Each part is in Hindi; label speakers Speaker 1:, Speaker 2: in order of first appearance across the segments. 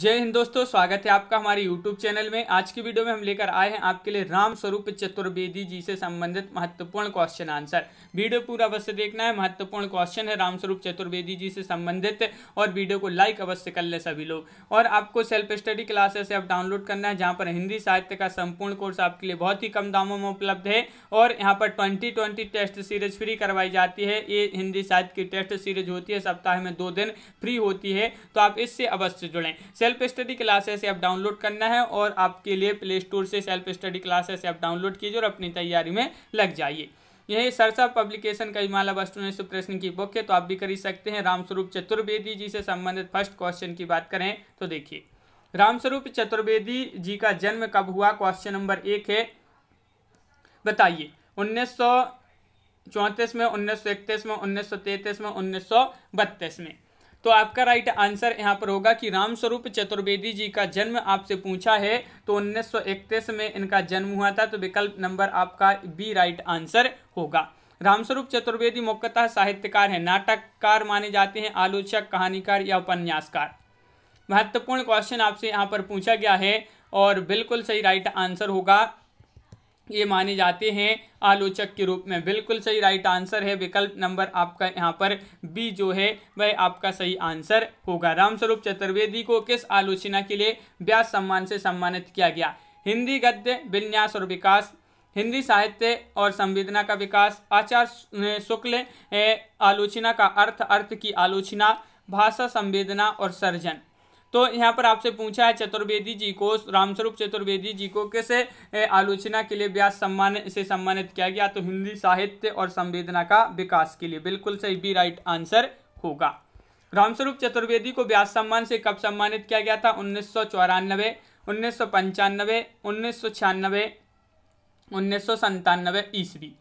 Speaker 1: जय हिंद दोस्तों स्वागत है आपका हमारे YouTube चैनल में आज की वीडियो में हम लेकर आए हैं आपके लिए राम स्वरूप चतुर्वेदी जी से संबंधित महत्वपूर्ण क्वेश्चन आंसर वीडियो पूरा अवश्य देखना है महत्वपूर्ण क्वेश्चन है राम स्वरूप चतुर्वेदी जी से संबंधित और वीडियो को लाइक अवश्य कर ले सभी लोग और आपको सेल्फ स्टडी क्लासेस अब डाउनलोड करना है जहाँ पर हिंदी साहित्य का संपूर्ण कोर्स आपके लिए बहुत ही कम दामों में उपलब्ध है और यहाँ पर twenty twenty test series free करवाई जाती है ये हिंदी साहित्य की टेस्ट सीरीज होती है सप्ताह में दो दिन फ्री होती है तो आप इससे अवश्य जुड़ें self study classes app download करना है और आपके लिए प्ले स्टोर से self study classes app download कीजिए और अपनी तैयारी में लग जाइए यही सरसा पब्लिकेशन का हिमालय वस्तु ने प्रश्न की बुक है तो आप भी ही सकते हैं रामस्वरूप चतुर्वेदी जी से संबंधित फर्स्ट क्वेश्चन की बात करें तो देखिए रामस्वरूप चतुर्वेदी जी का जन्म कब हुआ क्वेश्चन नंबर एक है बताइए उन्नीस सौ में उन्नीस सौ इकतीस में उन्नीस सौ में उन्नीस सौ बत्तीस में तो आपका राइट आंसर यहाँ पर होगा कि रामस्वरूप चतुर्वेदी जी का जन्म आपसे पूछा है तो उन्नीस में इनका जन्म हुआ था तो विकल्प नंबर आपका बी राइट आंसर होगा रामस्वरूप चतुर्वेदी मुख्यतः साहित्यकार हैं नाटककार माने जाते हैं आलोचक कहानीकार या उपन्यासकार महत्वपूर्ण क्वेश्चन आपसे यहाँ पर पूछा गया है और बिल्कुल सही राइट आंसर होगा ये माने जाते हैं आलोचक के रूप में बिल्कुल सही राइट आंसर है विकल्प नंबर आपका यहाँ पर बी जो है वह आपका सही आंसर होगा रामस्वरूप चतुर्वेदी को किस आलोचना के लिए व्यास सम्मान से सम्मानित किया गया हिंदी गद्य विन्यास और विकास हिंदी साहित्य और संवेदना का विकास आचार्य शुक्ल आलोचना का अर्थ अर्थ की आलोचना भाषा संवेदना और सर्जन तो यहाँ पर आपसे पूछा है चतुर्वेदी जी को रामस्वरूप चतुर्वेदी जी को किस आलोचना के लिए व्यास सम्मान से सम्मानित किया गया तो हिंदी साहित्य और संवेदना का विकास के लिए बिल्कुल सही बी राइट आंसर होगा रामस्वरूप चतुर्वेदी को व्यास सम्मान से कब सम्मानित किया गया था उन्नीस सौ चौरानवे उन्नीस सौ पंचानबे उन्नीस सौ छियानबे उन्नीस सौ संतानवे ईस्वी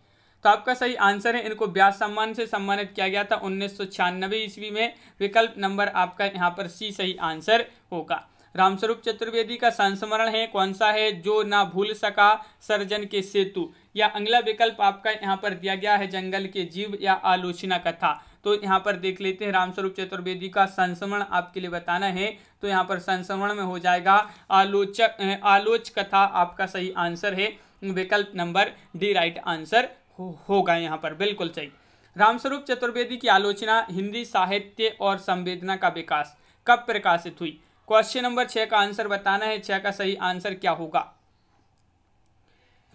Speaker 1: तो आपका सही आंसर है इनको ब्यास सम्मान से सम्मानित किया गया था उन्नीस ईस्वी में विकल्प नंबर आपका यहाँ पर सी सही आंसर होगा रामस्वरूप चतुर्वेदी का संस्मरण है कौन सा है जो ना भूल सका सर्जन के सेतु या अगला विकल्प आपका यहाँ पर दिया गया है जंगल के जीव या आलोचना कथा तो यहाँ पर देख लेते हैं रामस्वरूप चतुर्वेदी का संस्मरण आपके लिए बताना है तो यहाँ पर संस्मरण में हो जाएगा आलोचक आलोच कथा आपका सही आंसर है विकल्प नंबर डी राइट आंसर होगा यहाँ पर बिल्कुल सही रामस्वरूप चतुर्वेदी की आलोचना हिंदी साहित्य और संवेदना का विकास कब प्रकाशित हुई क्वेश्चन नंबर छः का आंसर बताना है छः का सही आंसर क्या होगा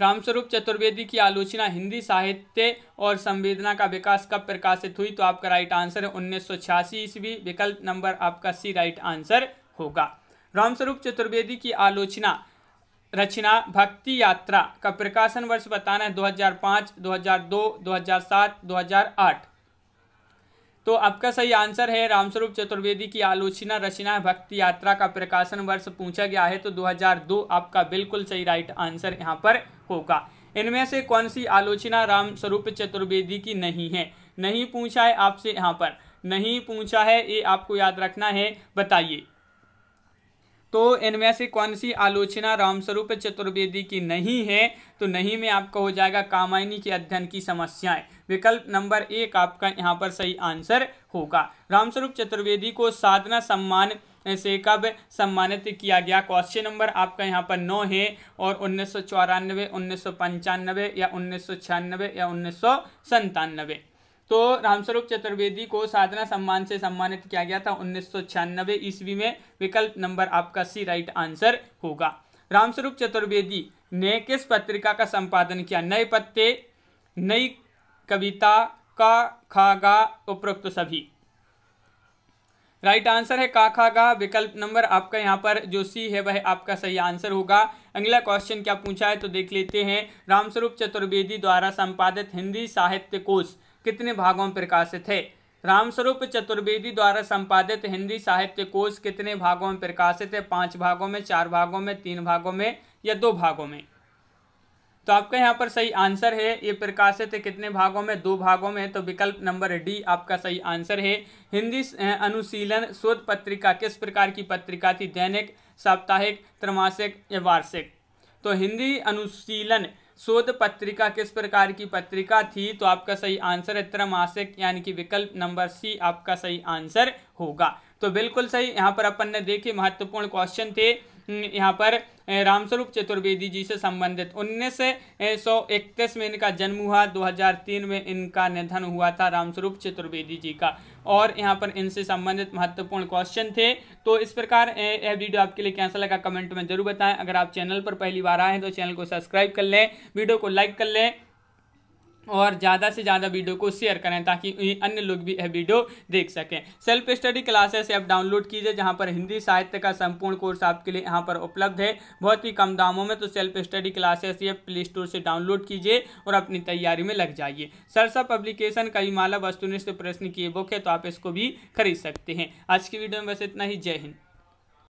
Speaker 1: रामस्वरूप चतुर्वेदी की आलोचना हिंदी साहित्य और संवेदना का विकास कब प्रकाशित हुई तो आपका राइट आंसर है उन्नीस सौ छियासी ईस्वी विकल्प नंबर आपका सी राइट आंसर होगा रामस्वरूप चतुर्वेदी की आलोचना रचना भक्ति यात्रा का प्रकाशन वर्ष बताना है 2005, 2002, 2007, 2008 तो आपका सही आंसर है रामस्वरूप चतुर्वेदी की आलोचना रचना भक्ति यात्रा का प्रकाशन वर्ष पूछा गया है तो 2002 आपका बिल्कुल सही राइट आंसर यहाँ पर होगा इनमें से कौन सी आलोचना रामस्वरूप चतुर्वेदी की नहीं है नहीं पूछा है आपसे यहाँ पर नहीं पूछा है ये आपको याद रखना है बताइए तो इनमें से कौन सी आलोचना रामस्वरूप चतुर्वेदी की नहीं है तो नहीं में आपका हो जाएगा कामायनी के अध्ययन की समस्याएं विकल्प नंबर एक आपका यहाँ पर सही आंसर होगा रामस्वरूप चतुर्वेदी को साधना सम्मान से कब सम्मानित किया गया क्वेश्चन नंबर आपका यहाँ पर नौ है और उन्नीस सौ चौरानवे उन्नीस सौ पंचानवे या उन्नीस सौ या उन्नीस सौ तो रामस्वरूप चतुर्वेदी को साधना सम्मान से सम्मानित किया गया था उन्नीस सौ ईस्वी में विकल्प नंबर आपका सी राइट आंसर होगा रामस्वरूप चतुर्वेदी ने किस पत्रिका का संपादन किया नए पत्ते नई कविता का खागा उपरोक्त सभी राइट right आंसर है का खागा विकल्प नंबर आपका यहाँ पर जो सी है वह आपका सही आंसर होगा अगला क्वेश्चन क्या पूछा है तो देख लेते हैं रामस्वरूप चतुर्वेदी द्वारा संपादित हिंदी साहित्य कोश कितने भागों में प्रकाशित है रामस्वरूप चतुर्वेदी द्वारा संपादित हिंदी साहित्य कोष कितने भागों में प्रकाशित है पांच भागों में चार भागों में तीन भागों में या दो भागों में तो आपका यहाँ पर सही आंसर है ये प्रकाशित कितने भागों में दो भागों में तो विकल्प नंबर डी आपका सही आंसर है हिंदी अनुशीलन शोध पत्रिका किस प्रकार की पत्रिका थी दैनिक साप्ताहिक त्रमासिक या वार्षिक तो हिंदी अनुशीलन शोध पत्रिका किस प्रकार की पत्रिका थी तो आपका सही आंसर है त्रमासिक यानी कि विकल्प नंबर सी आपका सही आंसर होगा तो बिल्कुल सही यहाँ पर अपन ने देखे महत्वपूर्ण क्वेश्चन थे यहाँ पर रामस्वरूप चतुर्वेदी जी से संबंधित उन्नीस सौ इकतीस में इनका जन्म हुआ 2003 में इनका निधन हुआ था रामस्वरूप चतुर्वेदी जी का और यहाँ पर इनसे संबंधित महत्वपूर्ण क्वेश्चन थे तो इस प्रकार यह वीडियो आपके लिए कैसा लगा कमेंट में जरूर बताएं अगर आप चैनल पर पहली बार आए हैं तो चैनल को सब्सक्राइब कर लें वीडियो को लाइक कर लें और ज़्यादा से ज़्यादा वीडियो को शेयर करें ताकि अन्य लोग भी यह वीडियो देख सकें self study classes app download कीजिए जहाँ पर हिंदी साहित्य का संपूर्ण कोर्स आपके लिए यहाँ पर उपलब्ध है बहुत ही कम दामों में तो self study classes app play store से डाउनलोड कीजिए और अपनी तैयारी में लग जाइए सरसा पब्लिकेशन का माला वस्तुनिष्ठ प्रश्न की बुक है तो आप इसको भी खरीद सकते हैं आज की वीडियो में बस इतना ही जय हिंद